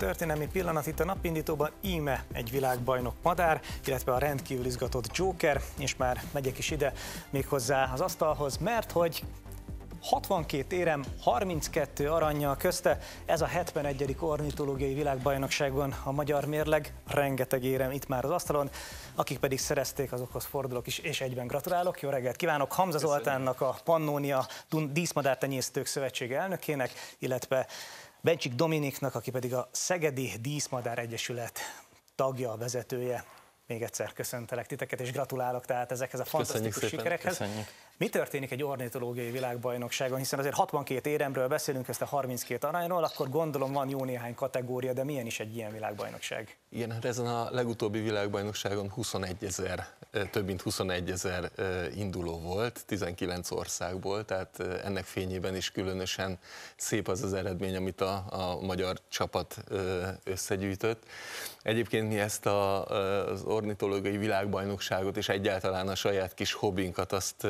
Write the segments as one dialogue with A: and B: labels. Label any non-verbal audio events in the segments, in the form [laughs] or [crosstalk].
A: Történelmi pillanat itt a napindítóban íme egy világbajnok madár, illetve a rendkívül izgatott Joker, és már megyek is ide méghozzá az asztalhoz, mert hogy 62 érem, 32 aranyjal közte. Ez a 71. ornitológiai világbajnokságon a magyar mérleg. Rengeteg érem itt már az asztalon. Akik pedig szerezték, azokhoz fordulok is, és egyben gratulálok. Jó reggelt kívánok Hamza Köszönöm. Zoltánnak, a Pannonia Díszmadártenyésztők Szövetsége elnökének, illetve Bencsik Dominiknak, aki pedig a Szegedi Díszmadár Egyesület tagja, vezetője. Még egyszer köszöntelek titeket, és gratulálok tehát ezekhez a fantasztikus köszönjük szépen, sikerekhez. Köszönjük. Mi történik egy ornitológiai világbajnokságon, hiszen azért 62 éremről beszélünk, ezt a 32 arányról, akkor gondolom van jó néhány kategória, de milyen is egy ilyen világbajnokság?
B: Igen, hát ezen a legutóbbi világbajnokságon 21 ezer, több mint 21 ezer induló volt, 19 országból, tehát ennek fényében is különösen szép az az eredmény, amit a, a magyar csapat összegyűjtött. Egyébként mi ezt a, az ornitológiai világbajnokságot és egyáltalán a saját kis hobbinkat azt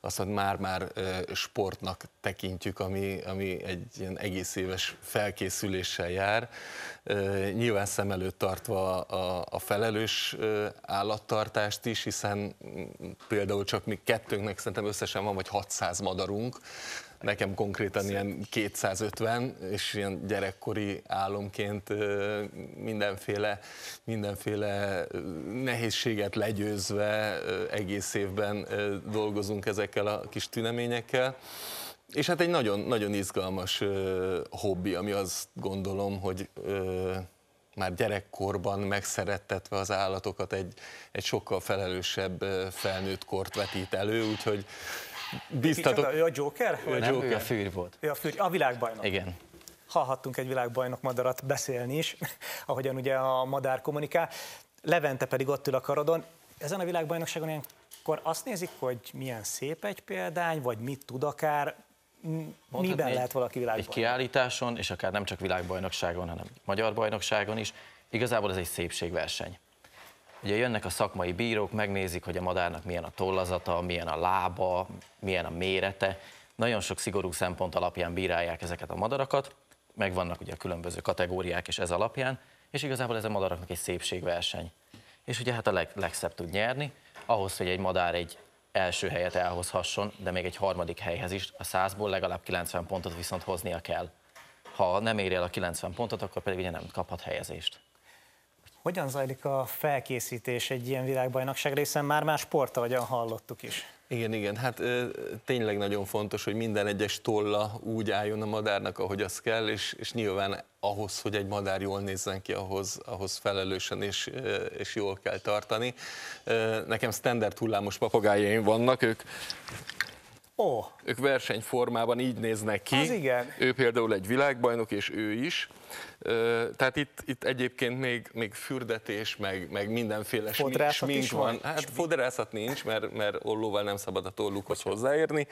B: azt már-már sportnak tekintjük, ami, ami egy ilyen egész éves felkészüléssel jár. Nyilván szem előtt tartva a, a felelős állattartást is, hiszen például csak mi kettőnknek szerintem összesen van vagy 600 madarunk, nekem konkrétan ilyen 250, és ilyen gyerekkori álomként mindenféle, mindenféle nehézséget legyőzve egész évben dolgozunk ezekkel a kis tüneményekkel. És hát egy nagyon, nagyon izgalmas hobbi, ami azt gondolom, hogy már gyerekkorban megszerettetve az állatokat egy, egy sokkal felelősebb felnőtt kort vetít elő, úgyhogy
A: Biztatok. Ő a Joker? Ő a, Joker. Ő a fűr volt. Ő a fűr, a világbajnok. Igen hallhattunk egy világbajnok madarat beszélni is, [laughs] ahogyan ugye a madár kommunikál. Levente pedig ott ül a karodon. Ezen a világbajnokságon ilyenkor azt nézik, hogy milyen szép egy példány, vagy mit tud akár, Mondhatni miben egy, lehet valaki világbajnok? Egy
C: kiállításon, és akár nem csak világbajnokságon, hanem magyar bajnokságon is, igazából ez egy szépségverseny. Ugye jönnek a szakmai bírók, megnézik, hogy a madárnak milyen a tollazata, milyen a lába, milyen a mérete. Nagyon sok szigorú szempont alapján bírálják ezeket a madarakat, megvannak ugye a különböző kategóriák és ez alapján, és igazából ez a madaraknak egy szépségverseny. És ugye hát a leg, legszebb tud nyerni, ahhoz, hogy egy madár egy első helyet elhozhasson, de még egy harmadik helyhez is, a 100-ból legalább 90 pontot viszont hoznia kell. Ha nem ér el a 90 pontot, akkor pedig
B: ugye nem kaphat helyezést.
A: Hogyan zajlik a felkészítés egy ilyen világbajnokság részen? már más sporta, ahogyan hallottuk is.
B: Igen, igen, hát tényleg nagyon fontos, hogy minden egyes tolla úgy álljon a madárnak, ahogy az kell, és, és nyilván ahhoz, hogy egy madár jól nézzen ki, ahhoz, ahhoz felelősen és, és jól kell tartani. Nekem standard hullámos papagájaim vannak, ők Oh. Ők versenyformában így néznek ki. Az igen. Ő például egy világbajnok, és ő is. Tehát itt, itt egyébként még, még fürdetés, meg, meg mindenféle fodrászat smink van. van. Hát fodrászat nincs, mert, mert ollóval nem szabad a tollukhoz hozzáérni,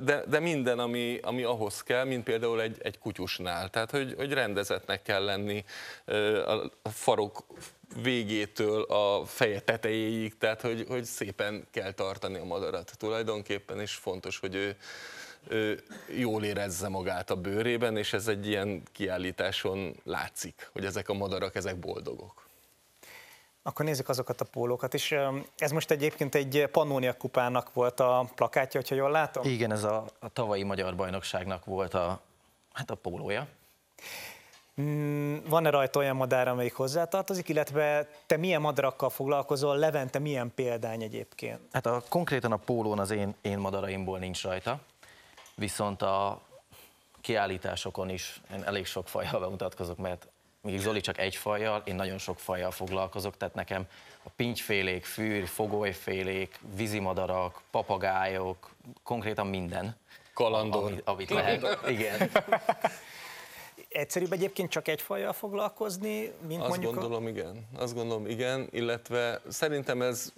B: de, de minden, ami, ami ahhoz kell, mint például egy, egy kutyusnál. Tehát, hogy, hogy rendezetnek kell lenni, a farok végétől a feje tetejéig, tehát hogy, hogy szépen kell tartani a madarat tulajdonképpen, és fontos, hogy ő, ő jól érezze magát a bőrében, és ez egy ilyen kiállításon látszik, hogy ezek a madarak, ezek boldogok.
A: Akkor nézzük azokat a pólókat is. Ez most egyébként egy Pannonia kupának volt a plakátja, hogyha jól látom?
B: Igen, ez a,
C: a tavalyi magyar bajnokságnak volt a, hát a pólója.
A: Mm, van-e rajta olyan madár, amelyik hozzátartozik, illetve te milyen madarakkal foglalkozol, Levente milyen példány egyébként?
C: Hát a, konkrétan a pólón az én, én madaraimból nincs rajta, viszont a kiállításokon is én elég sok fajjal bemutatkozok, mert még Zoli csak egy fajjal, én nagyon sok fajjal foglalkozok, tehát nekem a pincsfélék, fűr, fogolyfélék, vízimadarak, papagájok, konkrétan minden.
B: Kalandor. Amit, amit lehet. Igen. [laughs]
A: Egyszerűbb egyébként csak egy fajjal foglalkozni, mint Azt mondjuk gondolom,
B: a... igen. Azt gondolom, igen, illetve szerintem ez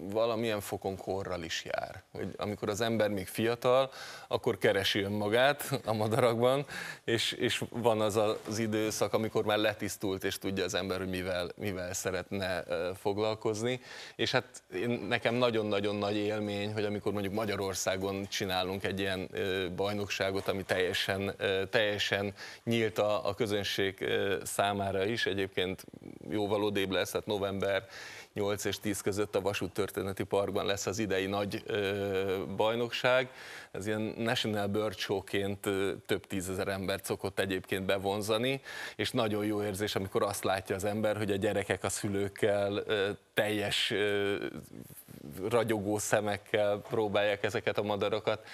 B: valamilyen fokon korral is jár. Hogy amikor az ember még fiatal, akkor keresi önmagát a madarakban, és, és van az az időszak, amikor már letisztult, és tudja az ember, hogy mivel, mivel szeretne foglalkozni. És hát én, nekem nagyon-nagyon nagy élmény, hogy amikor mondjuk Magyarországon csinálunk egy ilyen bajnokságot, ami teljesen, teljesen nyílt a, a közönség számára is, egyébként jóval odébb lesz, tehát november 8 és 10 között a Vasút Történeti Parkban lesz az idei nagy ö, bajnokság. Ez ilyen National Bird Show-ként több tízezer embert szokott egyébként bevonzani, és nagyon jó érzés, amikor azt látja az ember, hogy a gyerekek a szülőkkel ö, teljes ö, ragyogó szemekkel próbálják ezeket a madarakat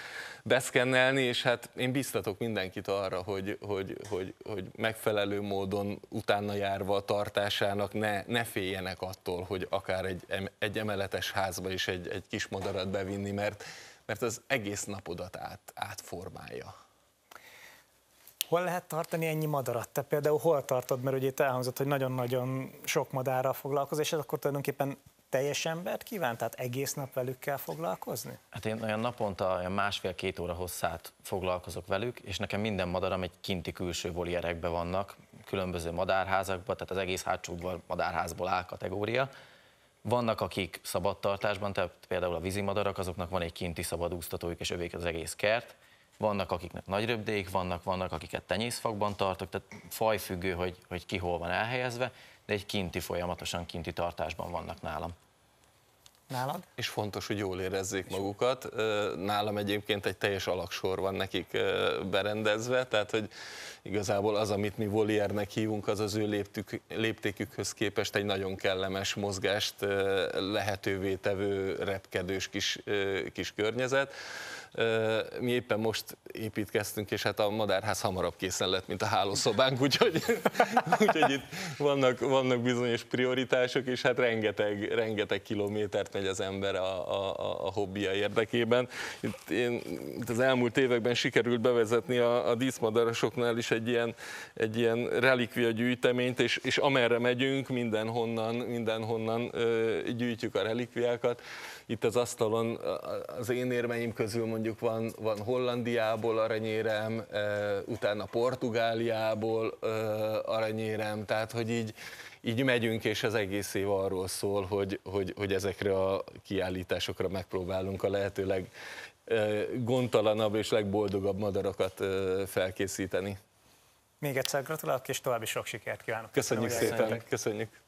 B: beszkennelni, és hát én biztatok mindenkit arra, hogy, hogy, hogy, hogy megfelelő módon utána járva a tartásának ne, ne féljenek attól, hogy akár egy, egy emeletes házba is egy, egy kis madarat bevinni, mert, mert az egész napodat át, átformálja.
A: Hol lehet tartani ennyi madarat? Te például hol tartod? Mert ugye itt elhangzott, hogy nagyon-nagyon sok madárral foglalkozol, és ez akkor tulajdonképpen teljes embert kíván? Tehát egész nap velük kell foglalkozni?
C: Hát én olyan naponta olyan másfél-két óra hosszát foglalkozok velük, és nekem minden madaram egy kinti külső volierekbe vannak, különböző madárházakban, tehát az egész hátsó madárházból áll kategória. Vannak, akik szabadtartásban, tehát például a vízimadarak, azoknak van egy kinti szabadúsztatójuk, és övék az egész kert. Vannak, akiknek nagy röbdék, vannak, vannak, akiket tenyészfakban tartok, tehát fajfüggő, hogy, hogy ki hol van elhelyezve, de egy kinti, folyamatosan kinti tartásban vannak nálam
B: nálad? És fontos, hogy jól érezzék magukat. Nálam egyébként egy teljes alaksor van nekik berendezve, tehát hogy igazából az, amit mi voliernek hívunk, az az ő léptük, léptékükhöz képest egy nagyon kellemes mozgást lehetővé tevő repkedős kis, kis környezet. Mi éppen most építkeztünk, és hát a madárház hamarabb készen lett, mint a hálószobánk, úgyhogy, [laughs] úgyhogy itt vannak, vannak bizonyos prioritások, és hát rengeteg, rengeteg kilométert megy megy az ember a, a, a, a hobbija érdekében. Itt én itt az elmúlt években sikerült bevezetni a, a díszmadarasoknál is egy ilyen, egy ilyen relikvia gyűjteményt, és, és amerre megyünk, mindenhonnan, mindenhonnan ö, gyűjtjük a relikviákat. Itt az asztalon az én érmeim közül mondjuk van, van Hollandiából aranyérem, ö, utána Portugáliából ö, aranyérem, tehát hogy így így megyünk, és az egész év arról szól, hogy, hogy, hogy ezekre a kiállításokra megpróbálunk a lehetőleg gondtalanabb és legboldogabb madarakat felkészíteni.
A: Még egyszer gratulálok, és további sok sikert kívánok. Köszönjük szépen,
B: köszönjük.